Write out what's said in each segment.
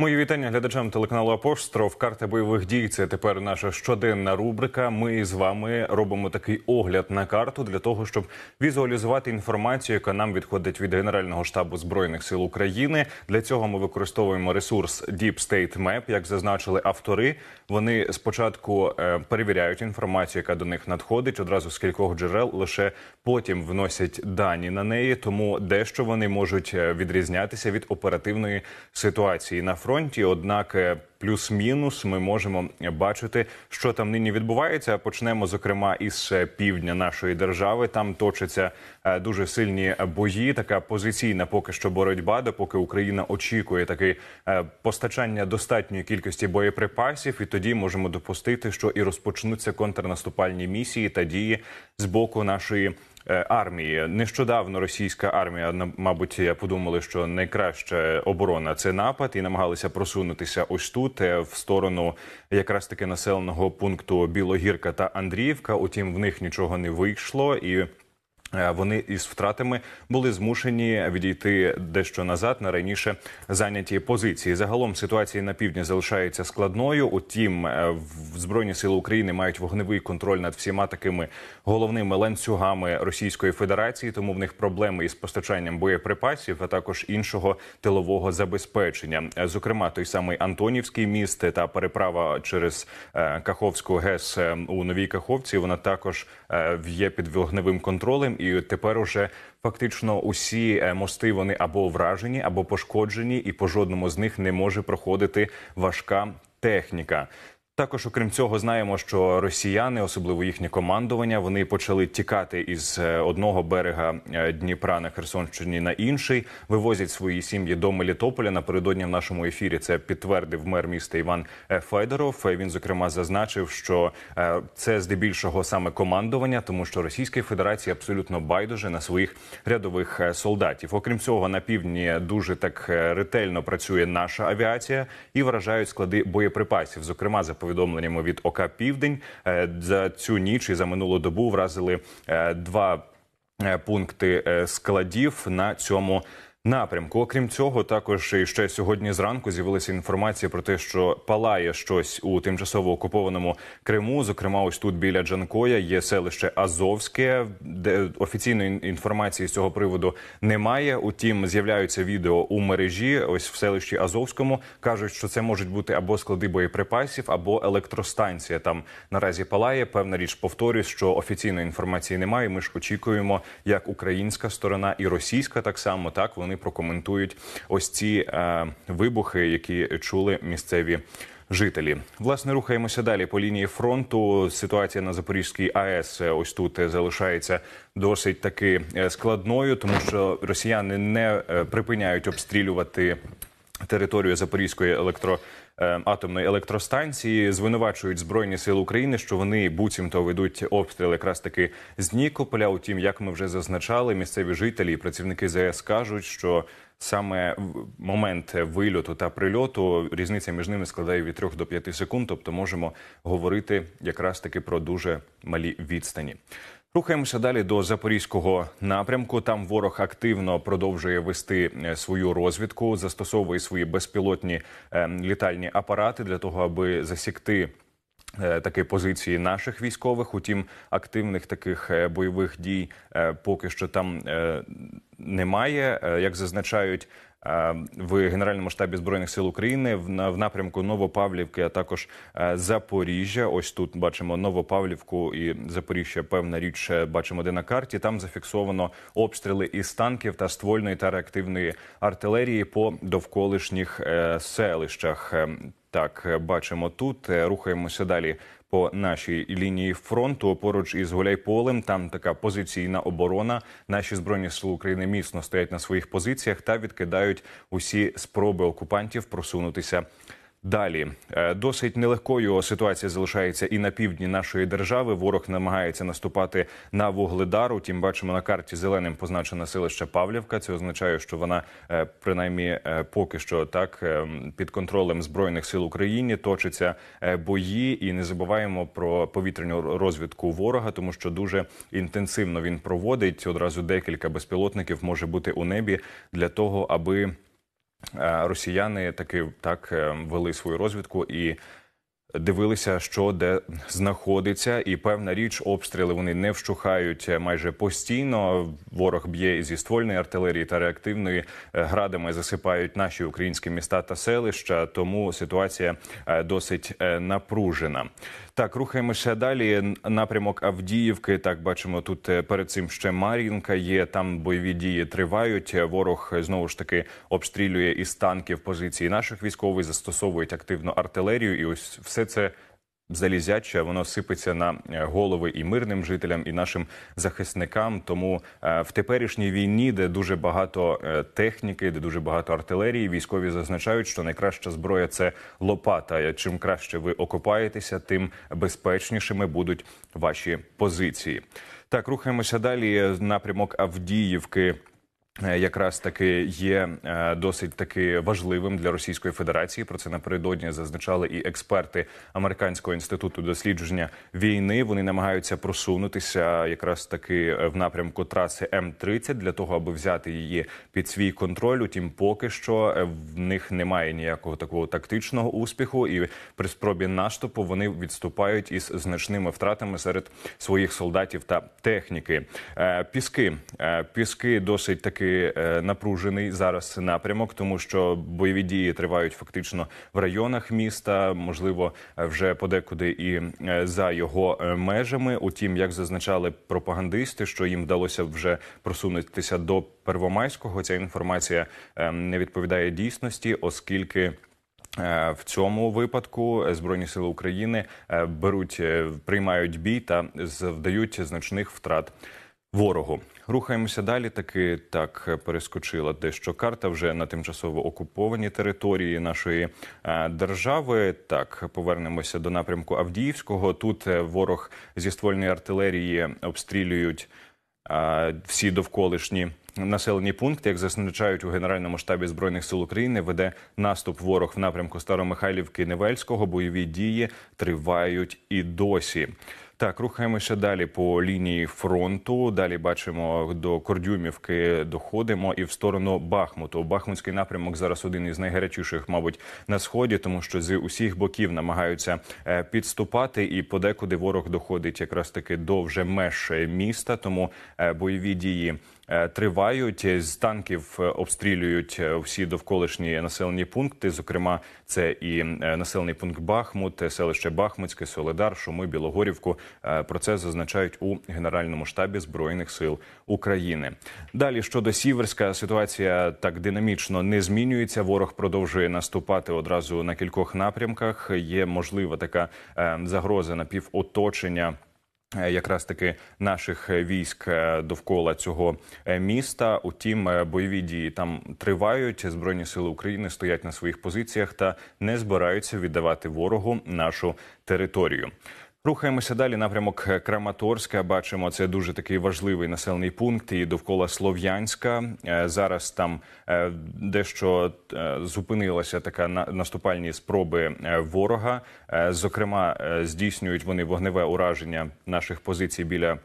Мої вітання глядачам телеканалу Апостроф. Карта бойових дій це тепер наша щоденна рубрика. Ми з вами робимо такий огляд на карту для того, щоб візуалізувати інформацію, яка нам відходить від Генерального штабу збройних сил України. Для цього ми використовуємо ресурс Deep State Map. Як зазначили автори, вони спочатку е, перевіряють інформацію, яка до них надходить одразу з кількох джерел, лише потім вносять дані на неї, тому дещо вони можуть е, відрізнятися від оперативної ситуації на фронті. Однак, е, плюс-мінус, ми можемо бачити, що там нині відбувається. Почнемо зокрема із е, півдня нашої держави. Там точаться е, дуже сильні бої. Така позиційна, поки що боротьба, допоки Україна очікує таки постачання достатньої кількості боєприпасів, і тоді можемо допустити, що і розпочнуться контрнаступальні місії та дії з боку нашої. Е, армії. Нещодавно російська армія мабуть, подумали, що найкраща оборона це напад, і намагалися просунутися ось тут е, в сторону якраз таки населеного пункту Білогірка та Андріївка. Утім, в них нічого не вийшло і. Е, вони із втратами були змушені відійти дещо назад на раніше зайняті позиції. Загалом ситуація на півдні залишається складною. Утім, е, збройні сили України мають вогневий контроль над всіма такими головними ланцюгами Російської Федерації, тому в них проблеми із постачанням боєприпасів, а також іншого тилового забезпечення. Е, зокрема, той самий Антонівський міст та переправа через Каховську ГЕС у Новій Каховці. Вона також є під вогневим контролем і тепер уже фактично усі е, мости вони або вражені, або пошкоджені, і по жодному з них не може проходити важка техніка. Також, окрім цього, знаємо, що росіяни, особливо їхнє командування, вони почали тікати із е, одного берега е, Дніпра на Херсонщині на інший. Вивозять свої сім'ї до Мелітополя. Напередодні в нашому ефірі це підтвердив мер міста Іван е, Федоров. Він зокрема зазначив, що це здебільшого саме командування, тому що Російська Федерація абсолютно байдуже на своїх рядових солдатів. Окрім цього, на півдні дуже так ретельно працює наша авіація і вражають склади боєприпасів. Зокрема, за повідомленнями від ОК Південь е, за цю ніч і за минулу добу вразили е, два е, пункти складів на цьому напрямку. Окрім цього, також і ще сьогодні зранку з'явилася інформація про те, що палає щось у тимчасово окупованому Криму. Зокрема, ось тут біля Джанкоя є селище Азовське, де офіційної інформації з цього приводу немає. Утім, з'являються відео у мережі. Ось в селищі Азовському кажуть, що це можуть бути або склади боєприпасів, або електростанція. Там наразі палає. Певна річ повторюсь, що офіційної інформації немає. Ми ж очікуємо, як українська сторона і російська так само так вони вони прокоментують ось ці е, вибухи, які чули місцеві. Жителі власне рухаємося далі по лінії фронту. Ситуація на Запорізькій АЕС е, ось тут е, залишається досить таки е, складною, тому що росіяни не припиняють обстрілювати територію Запорізької електро. Е, атомної електростанції, звинувачують збройні сили України, що вони буцімто ведуть обстріл якраз таки з Нікополя. Утім, як ми вже зазначали, місцеві жителі і працівники ЗС кажуть, що Саме момент вильоту та прильоту різниця між ними складає від 3 до 5 секунд, тобто можемо говорити якраз таки про дуже малі відстані. Рухаємося далі до запорізького напрямку. Там ворог активно продовжує вести е, свою розвідку, застосовує свої безпілотні е, літальні апарати для того, аби засікти. Е, Такі позиції наших військових, утім, активних таких бойових дій поки що там немає. Як зазначають Е, в Генеральному штабі збройних сил України в напрямку Новопавлівки, а також е, Запоріжжя. Ось тут бачимо Новопавлівку і Запоріжжя. Певна річ бачимо, де на карті. Там зафіксовано обстріли із танків та ствольної та реактивної артилерії по довколишніх е, селищах. Ем, так, бачимо тут. Рухаємося далі по нашій лінії фронту. Поруч із Гуляйполем там така позиційна оборона. Наші збройні сили України міцно стоять на своїх позиціях та відкидають усі спроби окупантів просунутися. Далі е, досить нелегкою ситуація залишається і на півдні нашої держави. Ворог намагається наступати на вугледару. Тим бачимо на карті зеленим позначена селище Павлівка. Це означає, що вона е, принаймні е, поки що так під контролем збройних сил України точиться бої, і не забуваємо про повітряну розвідку ворога, тому що дуже інтенсивно він проводить одразу декілька безпілотників може бути у небі для того, аби Е, росіяни таки так ем, вели свою розвідку і дивилися, що де знаходиться, і певна річ, обстріли вони не вщухають е, майже постійно. Ворог б'є зі ствольної артилерії та реактивної е, градами засипають наші українські міста та селища. Тому ситуація е, досить напружена. Так, рухаємося далі. Напрямок Авдіївки. Так бачимо, тут перед цим ще Мар'їнка є. Там бойові дії тривають. Ворог знову ж таки обстрілює із танків позиції наших військових, застосовують активну артилерію, і ось все це залізяче, воно сипеться на е, голови і мирним жителям, і нашим захисникам. Тому е, в теперішній війні, де дуже багато е, техніки, де дуже багато артилерії, військові зазначають, що найкраща зброя це лопата. Чим краще ви окопаєтеся, тим безпечнішими будуть ваші позиції. Так, рухаємося далі. Напрямок Авдіївки. Е, якраз таки є е, досить таки важливим для Російської Федерації. Про це напередодні зазначали і експерти Американського інституту дослідження війни. Вони намагаються просунутися якраз таки е, в напрямку траси М 30 для того, аби взяти її під свій контроль. Утім, поки що в них немає ніякого такого тактичного успіху, і при спробі наступу вони відступають із значними втратами серед своїх солдатів та техніки. Піски піски досить таки таки е, напружений зараз напрямок, тому що бойові дії тривають фактично в районах міста, можливо, вже подекуди і е, за його е, межами. Утім, як зазначали пропагандисти, що їм вдалося вже просунутися до Первомайського. Ця інформація не відповідає дійсності, оскільки. В цьому випадку збройні сили України беруть, приймають бій та завдають значних втрат ворогу. Рухаємося далі. Таки так перескочила дещо карта вже на тимчасово окуповані території нашої е, держави. Так повернемося до напрямку Авдіївського. Тут е, ворог зі ствольної артилерії обстрілюють е, всі довколишні. Населені пункти, як зазначають у генеральному штабі збройних сил України, веде наступ ворог в напрямку Старомихайлівки Невельського. Бойові дії тривають і досі. Так, рухаємося далі по лінії фронту. Далі бачимо до Кордюмівки, доходимо і в сторону Бахмуту. Бахмутський напрямок зараз один із найгарячіших, мабуть, на сході, тому що з усіх боків намагаються е, підступати, і подекуди ворог доходить якраз таки до вже меж міста. Тому е, бойові дії Е, тривають. Е, з танків е, обстрілюють всі довколишні населені пункти. Зокрема, це і населений пункт Бахмут, селище Бахмутське, Соледар, Шуми, Білогорівку. Про це зазначають у генеральному штабі збройних сил України. Далі щодо Сіверська, ситуація так динамічно не змінюється. Ворог продовжує наступати одразу на кількох напрямках. Є можлива така загроза на півоточення. Е, якраз таки наших е, військ е, довкола цього міста. Утім, бойові дії там тривають. Збройні сили України стоять на своїх позиціях та не збираються віддавати ворогу нашу територію. Рухаємося далі. Напрямок Краматорська. Бачимо, це дуже такий важливий населений пункт. І довкола Слов'янська е, зараз там е, дещо е, зупинилася така наступальні спроби ворога. Зокрема, здійснюють вони вогневе ураження наших позицій біля.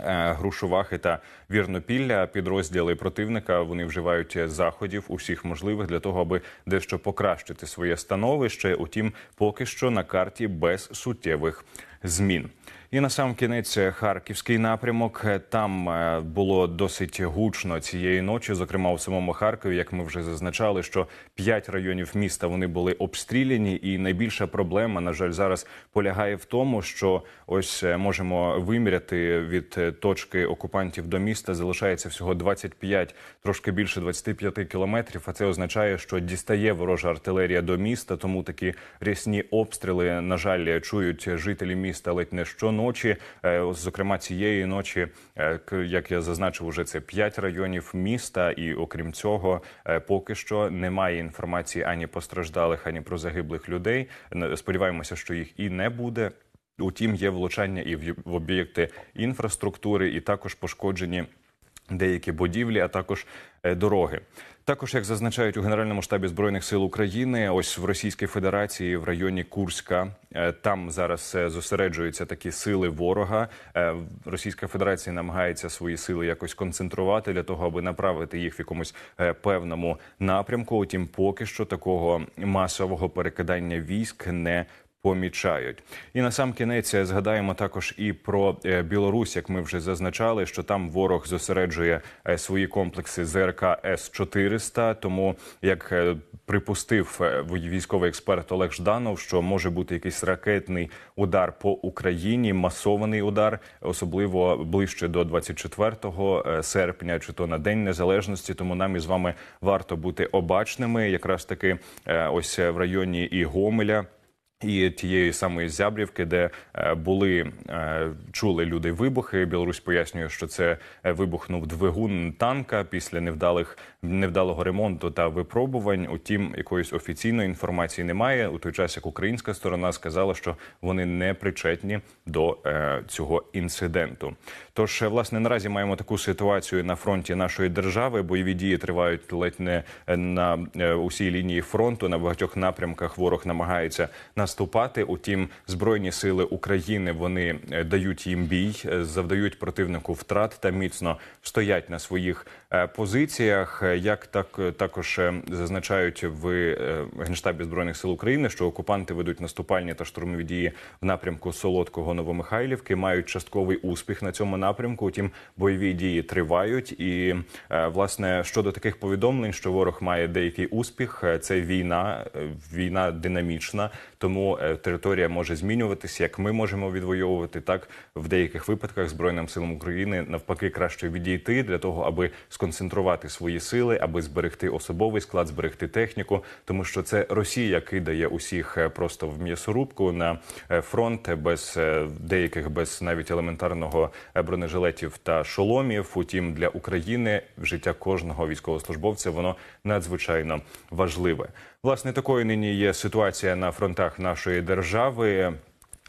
Е, Грушувахи та вірнопілля підрозділи противника вони вживають заходів усіх можливих для того, аби дещо покращити своє становище. Утім, поки що на карті без суттєвих змін. І на сам кінець е, харківський напрямок е, там е, було досить гучно цієї ночі. Зокрема, у самому Харкові, як ми вже зазначали, що п'ять районів міста вони були обстріляні, і найбільша проблема, на жаль, зараз полягає в тому, що ось можемо виміряти від точки окупантів до міста. Залишається всього 25, трошки більше 25 кілометрів. А це означає, що дістає ворожа артилерія до міста. Тому такі рясні обстріли на жаль чують жителі міста міста ледь не щоночі. Е, зокрема, цієї ночі, е, як я зазначив, уже це п'ять районів міста, і окрім цього, е, поки що немає інформації ані постраждалих, ані про загиблих людей. Сподіваємося, що їх і не буде. Утім, є влучання і в об'єкти інфраструктури, і також пошкоджені деякі будівлі, а також е, дороги. Також, як зазначають у Генеральному штабі збройних сил України, ось в Російській Федерації в районі Курська е, там зараз е, зосереджуються такі сили ворога. Російська Федерація намагається свої сили якось концентрувати для того, аби направити їх в якомусь певному напрямку. Утім, поки що такого масового перекидання військ не помічають. І на сам кінець е, згадаємо також і про е, Білорусь, як ми вже зазначали, що там ворог зосереджує е, свої комплекси ЗРК С 400 Тому як припустив військовий експерт Олег Жданов, що може бути якийсь ракетний удар по Україні, масований удар, особливо ближче до 24 серпня, чи то на день незалежності. Тому нам із вами варто бути обачними, якраз таки ось в районі і Гомеля. І тієї самої зябрівки, де е, були е, чули люди вибухи. Білорусь пояснює, що це е, вибухнув двигун танка після невдалих невдалого ремонту та випробувань. Утім, якоїсь офіційної інформації немає. У той час як українська сторона сказала, що вони не причетні до цього інциденту. Тож, власне, наразі маємо таку ситуацію на фронті нашої держави. Бойові дії тривають ледь не на усій лінії фронту. На багатьох напрямках ворог намагається нас наступати. Утім, збройні сили України вони е, дають їм бій, е, завдають противнику втрат та міцно стоять на своїх е, позиціях. Як так також зазначають в генштабі збройних сил України, що окупанти ведуть наступальні та штурмові дії в напрямку Солодкого Новомихайлівки, мають частковий успіх на цьому напрямку. Утім, бойові дії тривають. І власне щодо таких повідомлень, що ворог має деякий успіх, це війна, війна динамічна, тому тому е, територія може змінюватися, як ми можемо відвоювати, так в деяких випадках збройним силам України навпаки краще відійти для того, аби сконцентрувати свої сили, аби зберегти особовий склад, зберегти техніку, тому що це Росія кидає усіх е, просто в м'ясорубку на е, фронт без деяких, без навіть елементарного бронежилетів та шоломів. Утім, для України життя кожного військовослужбовця воно надзвичайно важливе. Власне, такою нині є ситуація на фронтах нашої держави.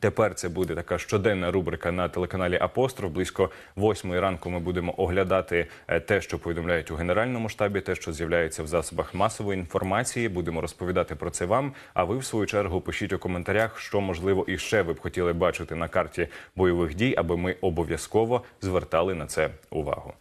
Тепер це буде така щоденна рубрика на телеканалі Апостроф. Близько восьмої ранку ми будемо оглядати е, те, що повідомляють у генеральному штабі, те, що з'являється в засобах масової інформації. Будемо розповідати про це вам. А ви, в свою чергу, пишіть у коментарях, що можливо і ще ви б хотіли бачити на карті бойових дій, аби ми обов'язково звертали на це увагу.